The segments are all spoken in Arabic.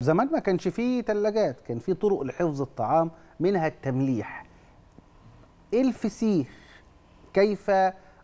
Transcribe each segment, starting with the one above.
زمان ما كانش فيه ثلاجات كان فيه طرق لحفظ الطعام منها التمليح إيه الفسيخ كيف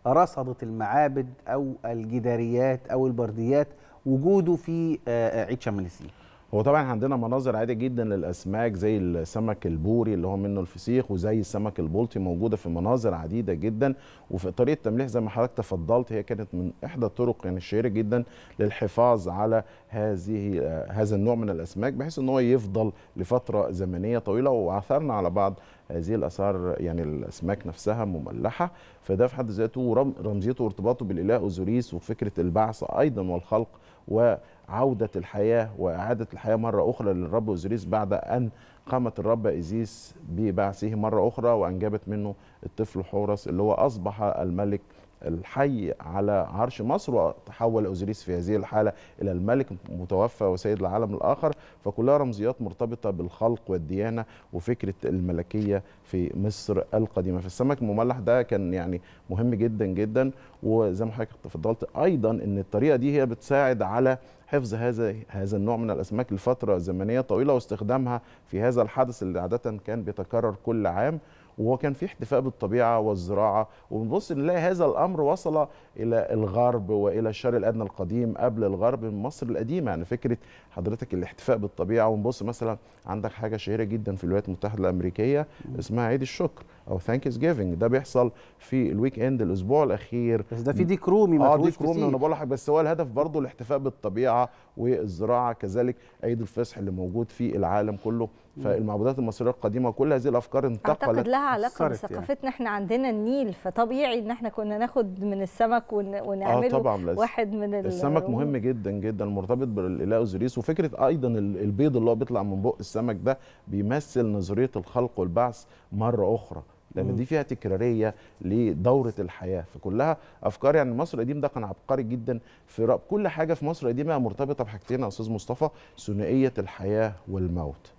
رصدت المعابد او الجداريات او البرديات وجوده في آه، آه، عيد شمال السيخ هو طبعا عندنا مناظر عاديه جدا للاسماك زي السمك البوري اللي هو منه الفسيخ وزي السمك البلطي موجوده في مناظر عديده جدا وفي طريقه التمليح زي ما حضرتك تفضلت هي كانت من احدى الطرق يعني الشهيره جدا للحفاظ على هذه هذا النوع من الاسماك بحيث ان هو يفضل لفتره زمنيه طويله واثرنا على بعض هذه الآثار يعني الأسماك نفسها مملحة فده في حد ذاته رمزيته وارتباطه بالإله أوزوريس وفكرة البعث أيضا والخلق وعودة الحياة وإعادة الحياة مرة أخرى للرب أوزوريس بعد أن قامت الرب إيزيس ببعثه مرة أخرى وأنجبت منه الطفل حورس اللي هو أصبح الملك الحي على عرش مصر وتحول أوزيريس في هذه الحالة إلى الملك متوفى وسيد العالم الآخر فكلها رمزيات مرتبطة بالخلق والديانة وفكرة الملكية في مصر القديمة فالسمك المملح ده كان يعني مهم جدا جدا وزي ما حضرتك تفضلت أيضا أن الطريقة دي هي بتساعد على حفظ هذا هذا النوع من الاسماك لفتره زمنيه طويله واستخدامها في هذا الحدث اللي عاده كان بيتكرر كل عام وهو كان في احتفاء بالطبيعه والزراعه ونبص نلاقي هذا الامر وصل الى الغرب والى الشرق الادنى القديم قبل الغرب من مصر القديمه يعني فكره حضرتك الاحتفاء بالطبيعه ونبص مثلا عندك حاجه شهيره جدا في الولايات المتحده الامريكيه اسمها عيد الشكر او ثانكس جيفنج ده بيحصل في الويك اند الاسبوع الاخير بس ده في ديك رومي اه ديك رومي انا بقول لحضرتك بس هو الهدف برضه الاحتفاء بالطبيعه والزراعه كذلك عيد الفصح اللي موجود في العالم كله فالمعبودات المصريه القديمه كل هذه الافكار انتقلت اعتقد لها علاقه يعني. بثقافتنا يعني. احنا عندنا النيل فطبيعي ان احنا كنا ناخد من السمك آه، ونعمله آه طبعا لازم. واحد من السمك الروم. مهم جدا جدا مرتبط بالاله اوزوريس وفكره ايضا البيض اللي هو بيطلع من بق السمك ده بيمثل نظريه الخلق والبعث مره اخرى لان دي فيها تكراريه لدوره الحياه فكلها افكار يعني مصر القديم ده كان عبقري جدا في رأب كل حاجه في مصر القديمه مرتبطه بحاجتين يا استاذ مصطفى ثنائيه الحياه والموت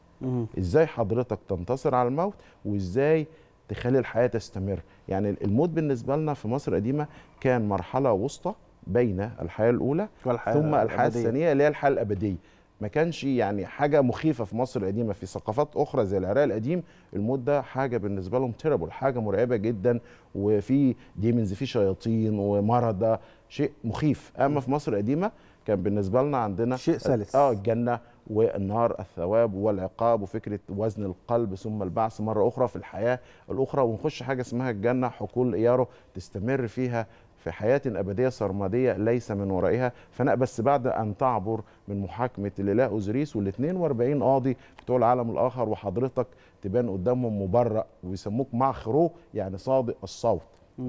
ازاي حضرتك تنتصر على الموت وازاي تخلي الحياه تستمر يعني الموت بالنسبه لنا في مصر القديمه كان مرحله وسطى بين الحياه الاولى والحياة ثم الحياه الثانيه اللي هي الحياه الابديه ما كانش يعني حاجه مخيفه في مصر القديمه في ثقافات اخرى زي العراق القديم الموت ده حاجه بالنسبه لهم تيربل حاجه مرعبه جدا وفي ديمنز في شياطين ومرضى شيء مخيف اما في مصر القديمه كان بالنسبه لنا عندنا شيء سلس اه الجنه والنار الثواب والعقاب وفكره وزن القلب ثم البعث مره اخرى في الحياه الاخرى ونخش حاجه اسمها الجنه حقول يارو تستمر فيها في حياة أبدية سرمدية ليس من ورائها فناء بس بعد أن تعبر من محاكمة ليلا أوزريس وال 42 قاضي بتوع العالم الآخر وحضرتك تبان قدامهم مبرأ ويسموك معخرو يعني صادق الصوت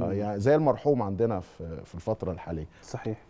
آه، يعني زي المرحوم عندنا في الفترة الحالية صحيح